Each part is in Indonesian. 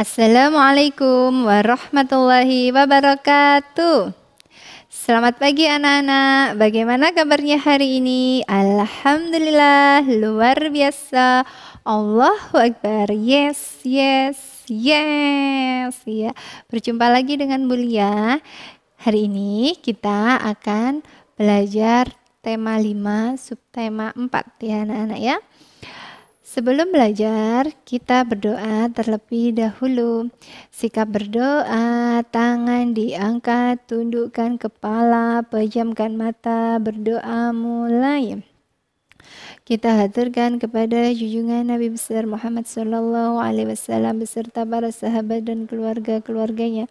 Assalamualaikum warahmatullahi wabarakatuh. Selamat pagi anak-anak. Bagaimana kabarnya hari ini? Alhamdulillah, luar biasa. Allahu Akbar. Yes, yes, yes. Ya, berjumpa lagi dengan Bulia. Hari ini kita akan belajar tema 5, subtema 4 ya anak-anak ya. Sebelum belajar, kita berdoa terlebih dahulu. Sikap berdoa, tangan diangkat, tundukkan kepala, pejamkan mata, berdoa mulai. Kita haturkan kepada jujungan Nabi besar Muhammad Sallallahu Alaihi Wasallam beserta para sahabat dan keluarga-keluarganya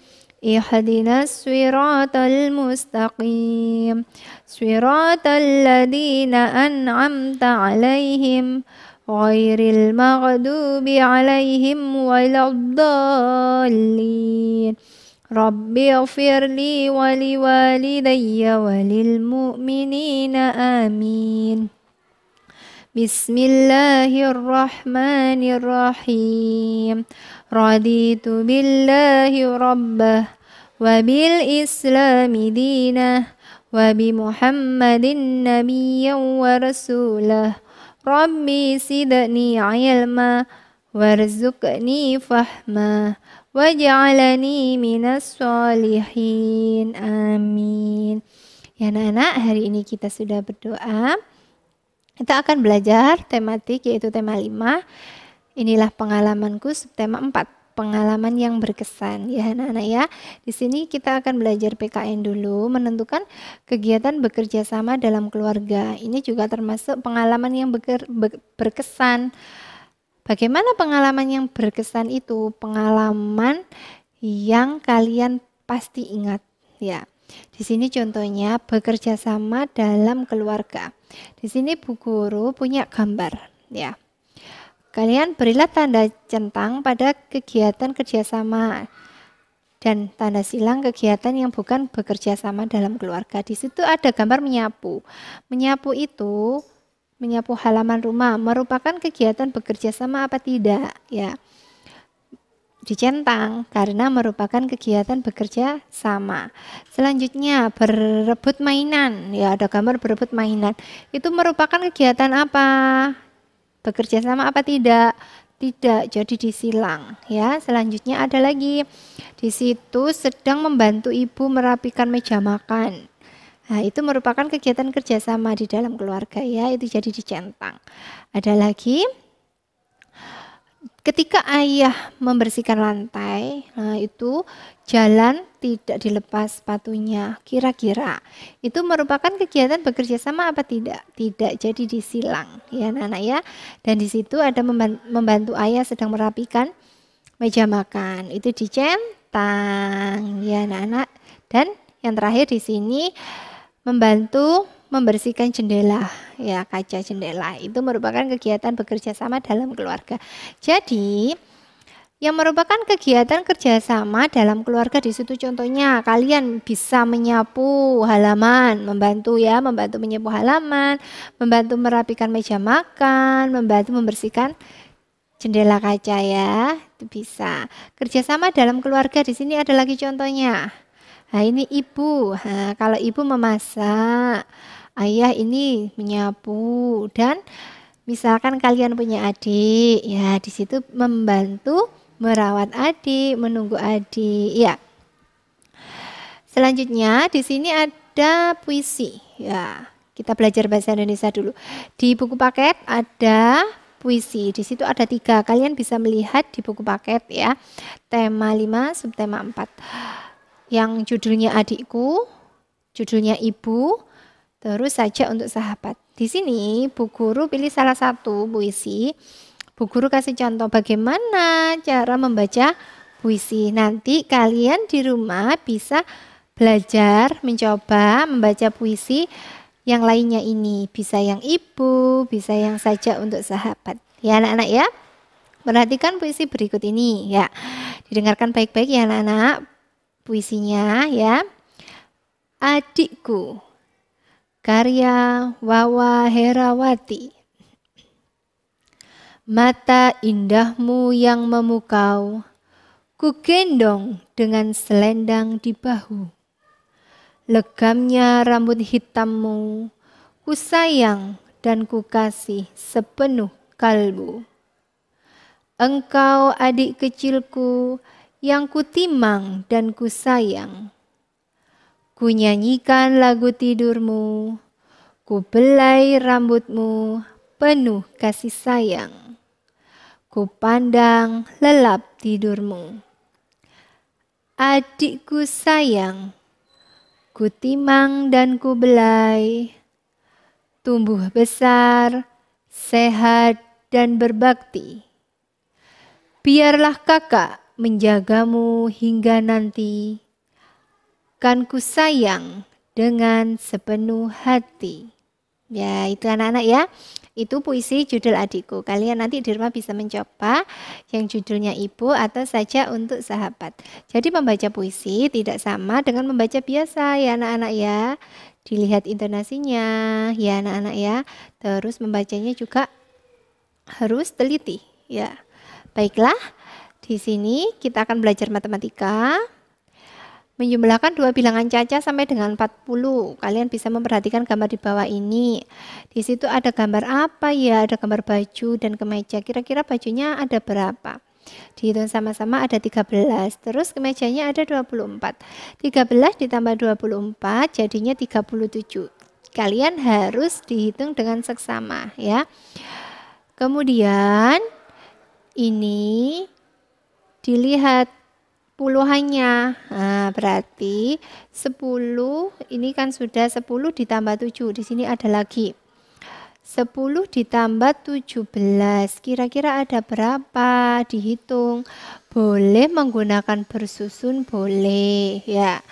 اهدنا الصراط المستقيم صراط الذين أنعمت عليهم غير المغضوب عليهم ولا الضالين رب اغفر لي ولوالدي وللمؤمنين آمين بسم الله الرحمن الرحيم raditu billahi rabbah wa bil islami dinah wa bi muhammadin nabiyyan wa rasulah rabbi sidni ilma warzuqni fahma waj'alni minas salihin amin ya anak-anak hari ini kita sudah berdoa kita akan belajar tematik yaitu tema lima. Inilah pengalamanku subtema 4, pengalaman yang berkesan. Ya anak-anak ya, di sini kita akan belajar PKN dulu, menentukan kegiatan bekerja sama dalam keluarga. Ini juga termasuk pengalaman yang beker, be, berkesan. Bagaimana pengalaman yang berkesan itu? Pengalaman yang kalian pasti ingat ya. Di sini contohnya bekerja sama dalam keluarga. Di sini Bu Guru punya gambar ya. Kalian berilah tanda centang pada kegiatan kerjasama dan tanda silang kegiatan yang bukan bekerja sama dalam keluarga. Di situ ada gambar menyapu. Menyapu itu menyapu halaman rumah merupakan kegiatan bekerja sama apa tidak ya dicentang karena merupakan kegiatan bekerja sama. Selanjutnya berebut mainan, ya ada gambar berebut mainan. Itu merupakan kegiatan apa? bekerja sama apa tidak? Tidak, jadi disilang ya. Selanjutnya ada lagi. Di situ sedang membantu ibu merapikan meja makan. Nah, itu merupakan kegiatan kerjasama di dalam keluarga ya, itu jadi dicentang. Ada lagi, ketika ayah membersihkan lantai, Nah, itu jalan tidak dilepas sepatunya. Kira-kira itu merupakan kegiatan bekerja sama apa tidak? Tidak. Jadi disilang ya anak ya. Dan di situ ada membantu ayah sedang merapikan meja makan. Itu dicentang ya anak-anak. Dan yang terakhir di sini membantu membersihkan jendela ya kaca jendela itu merupakan kegiatan bekerja sama dalam keluarga. Jadi yang merupakan kegiatan kerjasama dalam keluarga di situ contohnya kalian bisa menyapu halaman membantu ya membantu menyapu halaman membantu merapikan meja makan membantu membersihkan jendela kaca ya itu bisa kerjasama dalam keluarga di sini ada lagi contohnya nah ini ibu nah, kalau ibu memasak ayah ini menyapu dan misalkan kalian punya adik ya di situ membantu merawat adik, menunggu adik. Ya. Selanjutnya di sini ada puisi. Ya, kita belajar bahasa Indonesia dulu. Di buku paket ada puisi. Di situ ada tiga. Kalian bisa melihat di buku paket ya. Tema 5, subtema empat. Yang judulnya adikku, judulnya ibu, terus saja untuk sahabat. Di sini Bu Guru pilih salah satu puisi Bu Guru kasih contoh bagaimana cara membaca puisi. Nanti kalian di rumah bisa belajar mencoba membaca puisi yang lainnya ini. Bisa yang ibu, bisa yang saja untuk sahabat. Ya anak-anak ya. Perhatikan puisi berikut ini ya. Didengarkan baik-baik ya anak-anak puisinya ya. Adikku karya Wawa Herawati mata indahmu yang memukau, kugendong dengan selendang di bahu. Legamnya rambut hitammu, ku sayang dan ku kasih sepenuh kalbu. Engkau adik kecilku yang ku timang dan ku sayang. Ku nyanyikan lagu tidurmu, ku belai rambutmu penuh kasih sayang. Ku pandang lelap tidurmu. Adikku sayang, Ku timang dan ku belai, tumbuh besar, sehat dan berbakti. Biarlah kakak menjagamu hingga nanti, kan ku sayang dengan sepenuh hati. Ya, itu anak-anak ya. Itu puisi judul adikku. Kalian nanti di rumah bisa mencoba yang judulnya ibu atau saja untuk sahabat. Jadi membaca puisi tidak sama dengan membaca biasa ya anak-anak ya. Dilihat intonasinya ya anak-anak ya. Terus membacanya juga harus teliti ya. Baiklah, di sini kita akan belajar matematika. Menjumlahkan dua bilangan cacah sampai dengan 40. Kalian bisa memperhatikan gambar di bawah ini. Di situ ada gambar apa ya? Ada gambar baju dan kemeja. Kira-kira bajunya ada berapa? Dihitung sama-sama ada 13, terus kemejanya ada 24. 13 ditambah 24 jadinya 37. Kalian harus dihitung dengan seksama ya. Kemudian ini dilihat puluhannya. Nah, berarti 10 ini kan sudah 10 ditambah 7. Di sini ada lagi. 10 ditambah 17. Kira-kira ada berapa? Dihitung. Boleh menggunakan bersusun, boleh ya.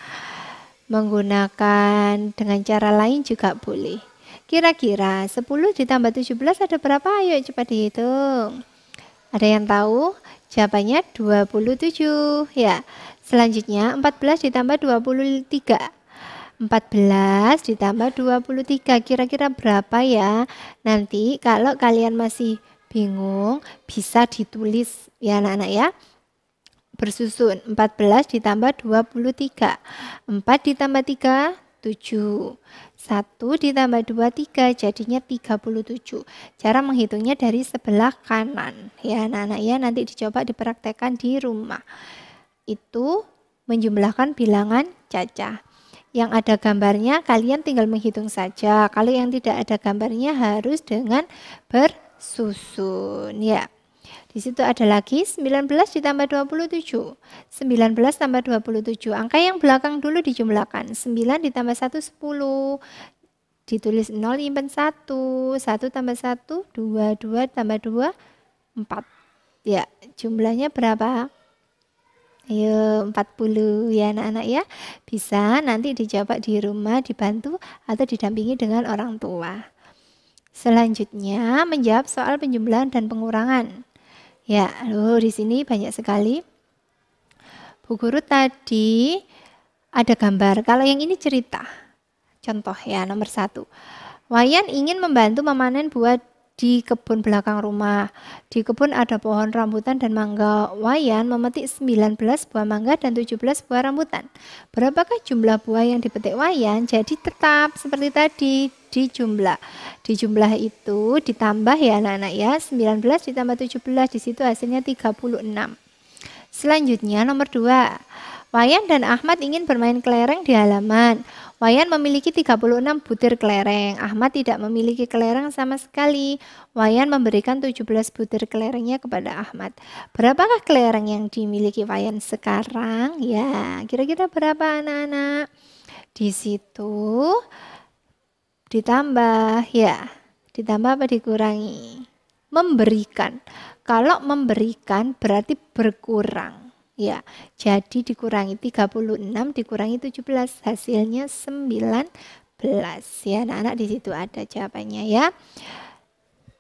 Menggunakan dengan cara lain juga boleh. Kira-kira 10 ditambah 17 ada berapa? Ayo cepat dihitung. Ada yang tahu? Jawabannya 27. Ya. Selanjutnya 14 ditambah 23. 14 ditambah 23 kira-kira berapa ya? Nanti kalau kalian masih bingung bisa ditulis ya anak-anak ya. Bersusun 14 ditambah 23. 4 ditambah 3 7. 1 ditambah 2, 3 jadinya 37. Cara menghitungnya dari sebelah kanan. Ya anak-anak ya nanti dicoba dipraktekkan di rumah. Itu menjumlahkan bilangan cacah. Yang ada gambarnya kalian tinggal menghitung saja. Kalau yang tidak ada gambarnya harus dengan bersusun ya. Di situ ada lagi 19 ditambah 27. 19 tambah 27. Angka yang belakang dulu dijumlahkan. 9 ditambah 1 10. Ditulis 0 impen 1. 1 tambah 1 2. 2 tambah 2 4. Ya, jumlahnya berapa? Ayo 40 ya anak-anak ya Bisa nanti dijawab di rumah dibantu atau didampingi dengan orang tua Selanjutnya menjawab soal penjumlahan dan pengurangan Ya, lalu di sini banyak sekali. Bu Guru tadi ada gambar. Kalau yang ini cerita. Contoh ya, nomor satu. Wayan ingin membantu memanen buah di kebun belakang rumah. Di kebun ada pohon rambutan dan mangga. Wayan memetik 19 buah mangga dan 17 buah rambutan. Berapakah jumlah buah yang dipetik Wayan? Jadi tetap seperti tadi di jumlah. Di jumlah itu ditambah ya anak-anak ya. 19 ditambah 17 di situ hasilnya 36. Selanjutnya nomor 2. Wayan dan Ahmad ingin bermain kelereng di halaman. Wayan memiliki 36 butir kelereng. Ahmad tidak memiliki kelereng sama sekali. Wayan memberikan 17 butir kelerengnya kepada Ahmad. Berapakah kelereng yang dimiliki Wayan sekarang? Ya, kira-kira berapa anak-anak? Di situ ditambah ya, ditambah apa dikurangi? Memberikan. Kalau memberikan berarti berkurang Ya, jadi dikurangi 36 dikurangi 17 hasilnya 19 ya anak-anak di situ ada jawabannya ya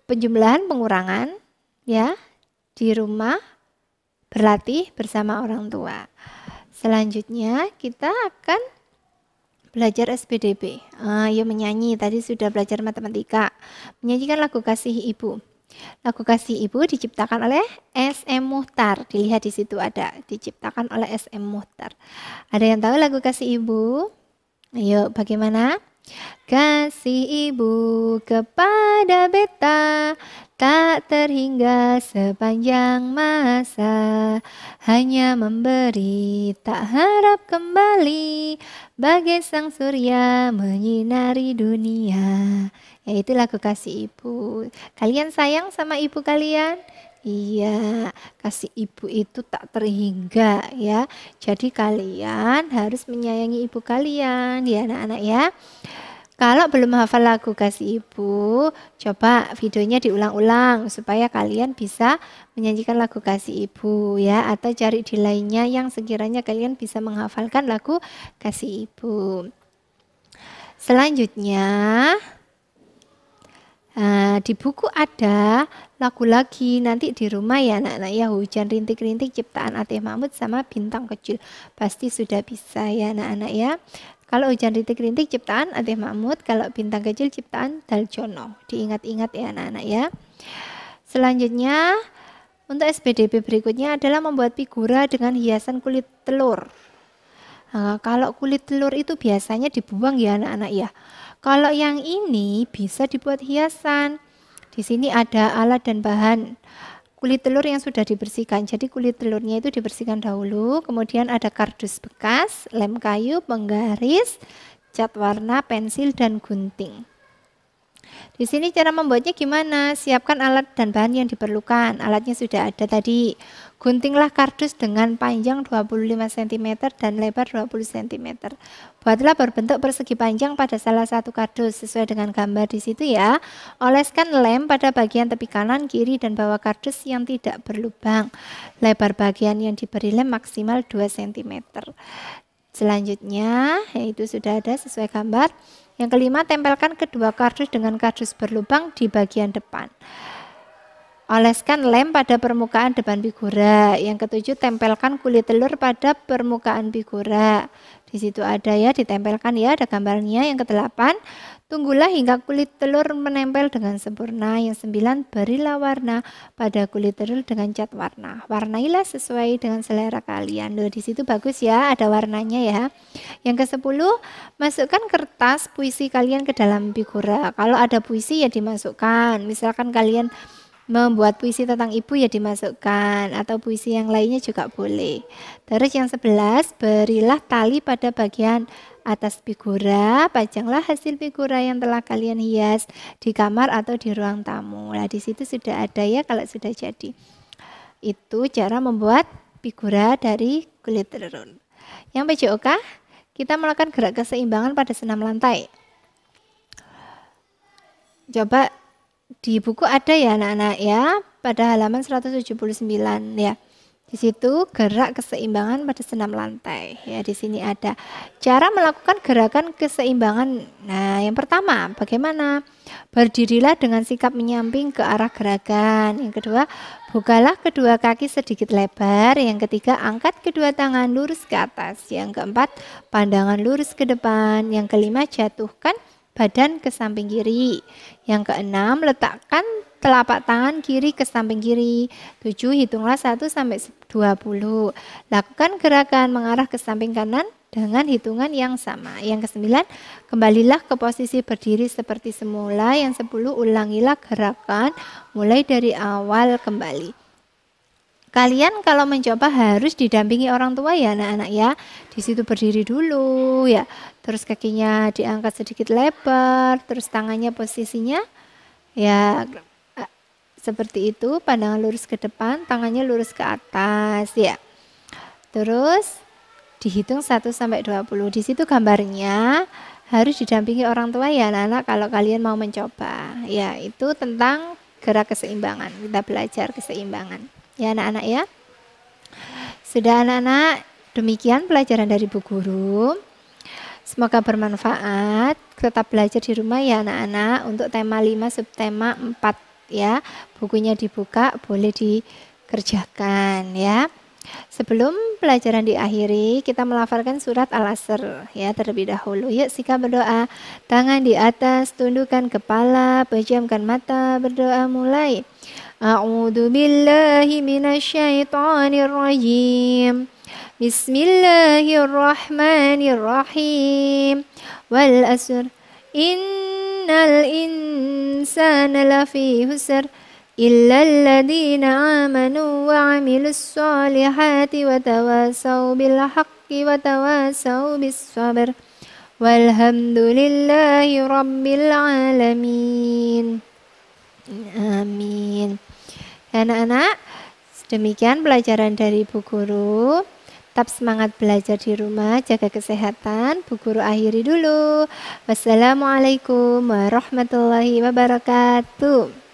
penjumlahan pengurangan ya di rumah berlatih bersama orang tua selanjutnya kita akan belajar SPDB Ayo ah, ya, menyanyi tadi sudah belajar matematika menyanyikan lagu kasih ibu Lagu Kasih Ibu diciptakan oleh SM Muhtar. Dilihat di situ ada diciptakan oleh SM Muhtar. Ada yang tahu lagu Kasih Ibu? Ayo, bagaimana? Kasih ibu kepada beta tak terhingga sepanjang masa Hanya memberi tak harap kembali Bagai sang surya menyinari dunia Ya itulah kekasih ibu. Kalian sayang sama ibu kalian? Iya, kasih ibu itu tak terhingga ya. Jadi kalian harus menyayangi ibu kalian ya anak-anak ya. Kalau belum hafal lagu kasih ibu, coba videonya diulang-ulang supaya kalian bisa menyanyikan lagu kasih ibu ya atau cari di lainnya yang sekiranya kalian bisa menghafalkan lagu kasih ibu. Selanjutnya, Nah, di buku ada lagu lagi nanti di rumah ya anak-anak ya hujan rintik-rintik ciptaan ati Mahmud sama bintang kecil pasti sudah bisa ya anak-anak ya kalau hujan rintik-rintik ciptaan ati Mahmud kalau bintang kecil ciptaan Daljono diingat-ingat ya anak-anak ya selanjutnya untuk SPDB berikutnya adalah membuat figura dengan hiasan kulit telur nah, kalau kulit telur itu biasanya dibuang ya anak-anak ya kalau yang ini bisa dibuat hiasan. Di sini ada alat dan bahan kulit telur yang sudah dibersihkan. Jadi kulit telurnya itu dibersihkan dahulu, kemudian ada kardus bekas, lem kayu, penggaris, cat warna, pensil, dan gunting. Di sini cara membuatnya gimana? Siapkan alat dan bahan yang diperlukan. Alatnya sudah ada tadi. Guntinglah kardus dengan panjang 25 cm dan lebar 20 cm. Buatlah berbentuk persegi panjang pada salah satu kardus sesuai dengan gambar di situ ya. Oleskan lem pada bagian tepi kanan, kiri, dan bawah kardus yang tidak berlubang. Lebar bagian yang diberi lem maksimal 2 cm. Selanjutnya, yaitu sudah ada sesuai gambar. Yang kelima, tempelkan kedua kardus dengan kardus berlubang di bagian depan. Oleskan lem pada permukaan depan figura. Yang ketujuh, tempelkan kulit telur pada permukaan figura. Di situ ada ya, ditempelkan ya, ada gambarnya. Yang kedelapan, tunggulah hingga kulit telur menempel dengan sempurna. Yang sembilan, berilah warna pada kulit telur dengan cat warna. Warnailah sesuai dengan selera kalian. Loh, di situ bagus ya, ada warnanya ya. Yang ke sepuluh masukkan kertas puisi kalian ke dalam figura. Kalau ada puisi ya dimasukkan. Misalkan kalian membuat puisi tentang ibu ya dimasukkan atau puisi yang lainnya juga boleh. Terus yang sebelas berilah tali pada bagian atas figura, pajanglah hasil figura yang telah kalian hias di kamar atau di ruang tamu. Nah, di situ sudah ada ya kalau sudah jadi. Itu cara membuat figura dari kulit terun. Yang PJOK, kita melakukan gerak keseimbangan pada senam lantai. Coba di buku ada ya anak-anak ya pada halaman 179 ya. Di situ gerak keseimbangan pada senam lantai. Ya, di sini ada cara melakukan gerakan keseimbangan. Nah, yang pertama, bagaimana? Berdirilah dengan sikap menyamping ke arah gerakan. Yang kedua, bukalah kedua kaki sedikit lebar. Yang ketiga, angkat kedua tangan lurus ke atas. Yang keempat, pandangan lurus ke depan. Yang kelima, jatuhkan badan ke samping kiri. Yang keenam, letakkan telapak tangan kiri ke samping kiri. Tujuh, Hitunglah satu sampai dua puluh. Lakukan gerakan mengarah ke samping kanan dengan hitungan yang sama. Yang kesembilan, kembalilah ke posisi berdiri seperti semula. Yang sepuluh, ulangilah gerakan mulai dari awal kembali. Kalian kalau mencoba harus didampingi orang tua ya anak-anak ya. Di situ berdiri dulu ya. Terus kakinya diangkat sedikit lebar, terus tangannya posisinya ya eh, seperti itu, pandangan lurus ke depan, tangannya lurus ke atas ya. Terus dihitung 1 sampai 20. Di situ gambarnya harus didampingi orang tua ya anak-anak kalau kalian mau mencoba. Ya, itu tentang gerak keseimbangan. Kita belajar keseimbangan. Ya anak-anak ya. Sudah anak-anak, demikian pelajaran dari Bu Guru. Semoga bermanfaat. Tetap belajar di rumah ya anak-anak untuk tema 5 subtema 4 ya. Bukunya dibuka, boleh dikerjakan ya. Sebelum pelajaran diakhiri, kita melafalkan surat Al-Asr ya terlebih dahulu. Yuk sikap berdoa, tangan di atas, tundukkan kepala, pejamkan mata, berdoa mulai. أعوذ بالله من الشيطان الرجيم بسم الله الرحمن الرحيم والأسر إن الإنسان لفي خسر إلا الذين آمنوا وعملوا الصالحات وتواصوا بالحق وتواصوا بالصبر والحمد لله رب العالمين Amin. Anak-anak, demikian pelajaran dari Bu Guru. Tetap semangat belajar di rumah, jaga kesehatan. Bu Guru akhiri dulu. Wassalamualaikum warahmatullahi wabarakatuh.